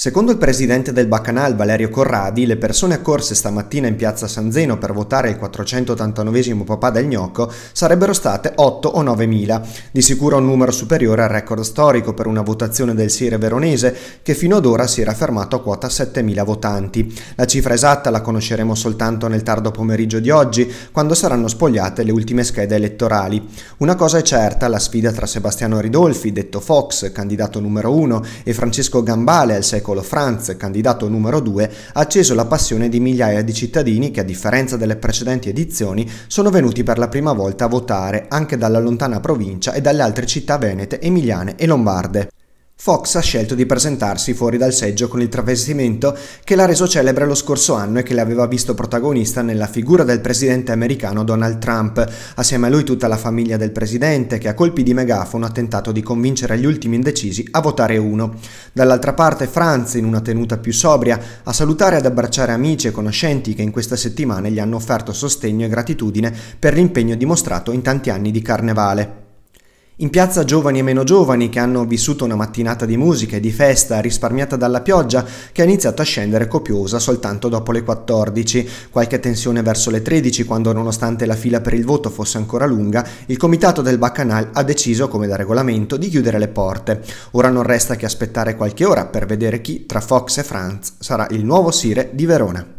Secondo il presidente del Bacanal Valerio Corradi, le persone accorse stamattina in piazza San Zeno per votare il 489 papà del gnocco sarebbero state 8 o 9 mila, di sicuro un numero superiore al record storico per una votazione del Sire veronese che fino ad ora si era fermato a quota 7 mila votanti. La cifra esatta la conosceremo soltanto nel tardo pomeriggio di oggi, quando saranno spogliate le ultime schede elettorali. Una cosa è certa, la sfida tra Sebastiano Ridolfi, detto Fox, candidato numero 1, e Francesco Gambale al secolo secolo Franz, candidato numero 2, ha acceso la passione di migliaia di cittadini che a differenza delle precedenti edizioni sono venuti per la prima volta a votare anche dalla lontana provincia e dalle altre città venete, emiliane e lombarde. Fox ha scelto di presentarsi fuori dal seggio con il travestimento che l'ha reso celebre lo scorso anno e che l'aveva visto protagonista nella figura del presidente americano Donald Trump, assieme a lui tutta la famiglia del presidente che a colpi di megafono ha tentato di convincere gli ultimi indecisi a votare uno. Dall'altra parte Franz, in una tenuta più sobria, a salutare ed abbracciare amici e conoscenti che in queste settimane gli hanno offerto sostegno e gratitudine per l'impegno dimostrato in tanti anni di carnevale. In piazza giovani e meno giovani che hanno vissuto una mattinata di musica e di festa risparmiata dalla pioggia che ha iniziato a scendere copiosa soltanto dopo le 14. Qualche tensione verso le 13 quando nonostante la fila per il voto fosse ancora lunga, il comitato del Baccanal ha deciso, come da regolamento, di chiudere le porte. Ora non resta che aspettare qualche ora per vedere chi tra Fox e Franz sarà il nuovo Sire di Verona.